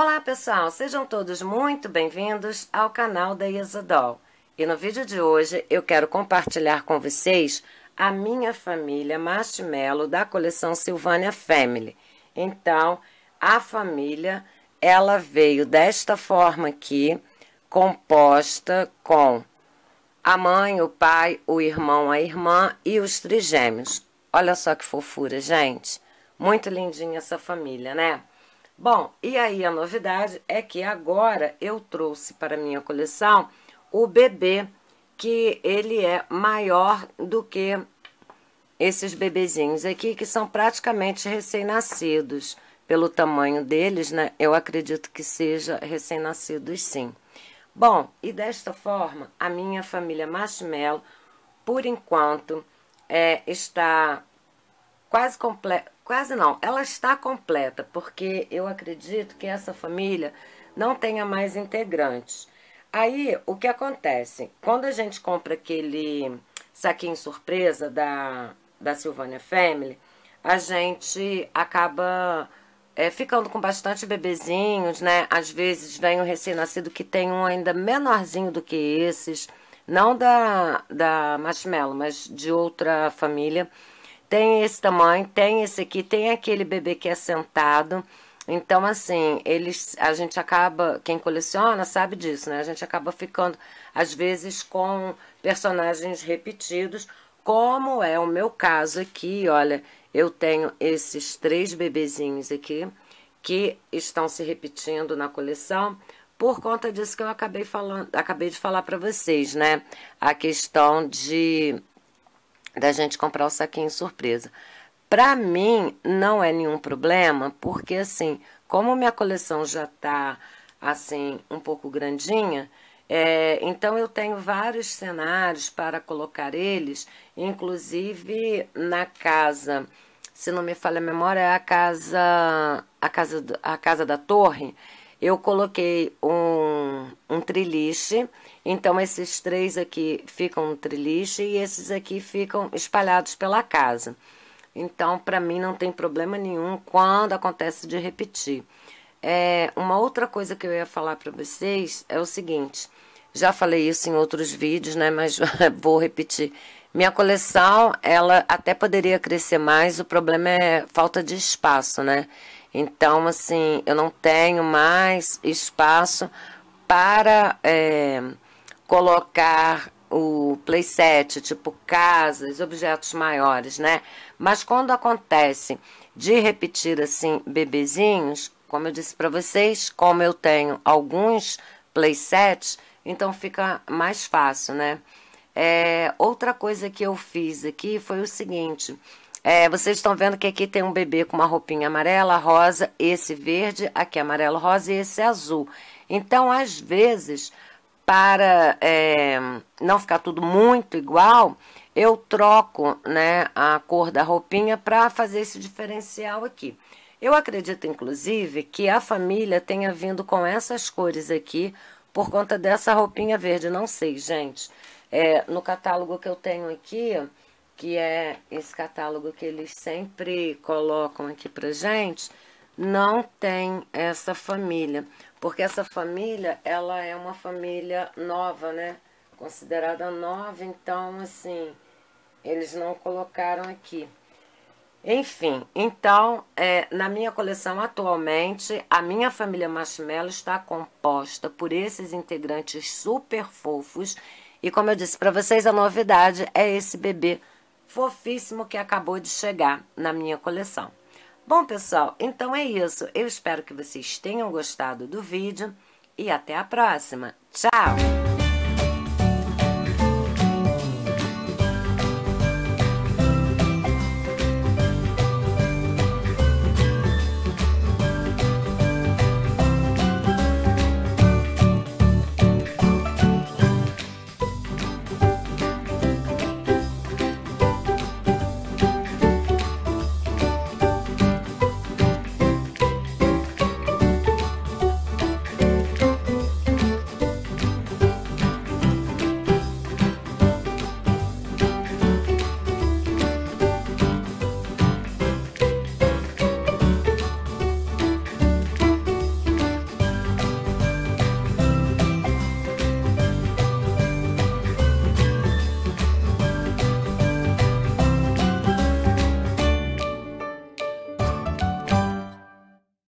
Olá pessoal, sejam todos muito bem-vindos ao canal da Isadol. E no vídeo de hoje eu quero compartilhar com vocês a minha família Marshmallow da coleção Silvânia Family. Então, a família, ela veio desta forma aqui, composta com a mãe, o pai, o irmão, a irmã e os trigêmeos. Olha só que fofura, gente. Muito lindinha essa família, né? Bom, e aí a novidade é que agora eu trouxe para minha coleção o bebê, que ele é maior do que esses bebezinhos aqui, que são praticamente recém-nascidos. Pelo tamanho deles, né, eu acredito que seja recém-nascidos sim. Bom, e desta forma, a minha família Marshmallow, por enquanto, é, está quase completa Quase não, ela está completa, porque eu acredito que essa família não tenha mais integrantes. Aí, o que acontece? Quando a gente compra aquele saquinho surpresa da, da Silvânia Family, a gente acaba é, ficando com bastante bebezinhos, né? Às vezes vem um recém-nascido que tem um ainda menorzinho do que esses, não da, da Marshmallow, mas de outra família tem esse tamanho, tem esse aqui, tem aquele bebê que é sentado. Então, assim, eles, a gente acaba, quem coleciona sabe disso, né? A gente acaba ficando, às vezes, com personagens repetidos, como é o meu caso aqui, olha, eu tenho esses três bebezinhos aqui que estão se repetindo na coleção por conta disso que eu acabei falando, acabei de falar para vocês, né? A questão de da gente comprar o saquinho surpresa. Para mim, não é nenhum problema, porque assim, como minha coleção já está assim, um pouco grandinha, é, então eu tenho vários cenários para colocar eles, inclusive na casa, se não me falha a memória, é a casa, a casa, a casa da torre. Eu coloquei um, triliche. Então, esses três aqui ficam no triliche e esses aqui ficam espalhados pela casa. Então, para mim, não tem problema nenhum quando acontece de repetir. É, uma outra coisa que eu ia falar para vocês é o seguinte: já falei isso em outros vídeos, né? Mas vou repetir. Minha coleção, ela até poderia crescer mais, o problema é falta de espaço, né? Então, assim, eu não tenho mais espaço para é, colocar o playset, tipo casas, objetos maiores, né? Mas quando acontece de repetir assim bebezinhos, como eu disse para vocês, como eu tenho alguns playsets, então fica mais fácil, né? É, outra coisa que eu fiz aqui foi o seguinte, é, vocês estão vendo que aqui tem um bebê com uma roupinha amarela, rosa, esse verde, aqui é amarelo, rosa e esse azul. Então, às vezes, para é, não ficar tudo muito igual, eu troco né, a cor da roupinha para fazer esse diferencial aqui. Eu acredito, inclusive, que a família tenha vindo com essas cores aqui por conta dessa roupinha verde. Não sei, gente. É, no catálogo que eu tenho aqui, que é esse catálogo que eles sempre colocam aqui pra gente, não tem essa família porque essa família, ela é uma família nova, né? Considerada nova, então, assim, eles não colocaram aqui. Enfim, então, é, na minha coleção atualmente, a minha família Marshmallow está composta por esses integrantes super fofos. E como eu disse para vocês, a novidade é esse bebê fofíssimo que acabou de chegar na minha coleção. Bom, pessoal, então é isso. Eu espero que vocês tenham gostado do vídeo e até a próxima. Tchau!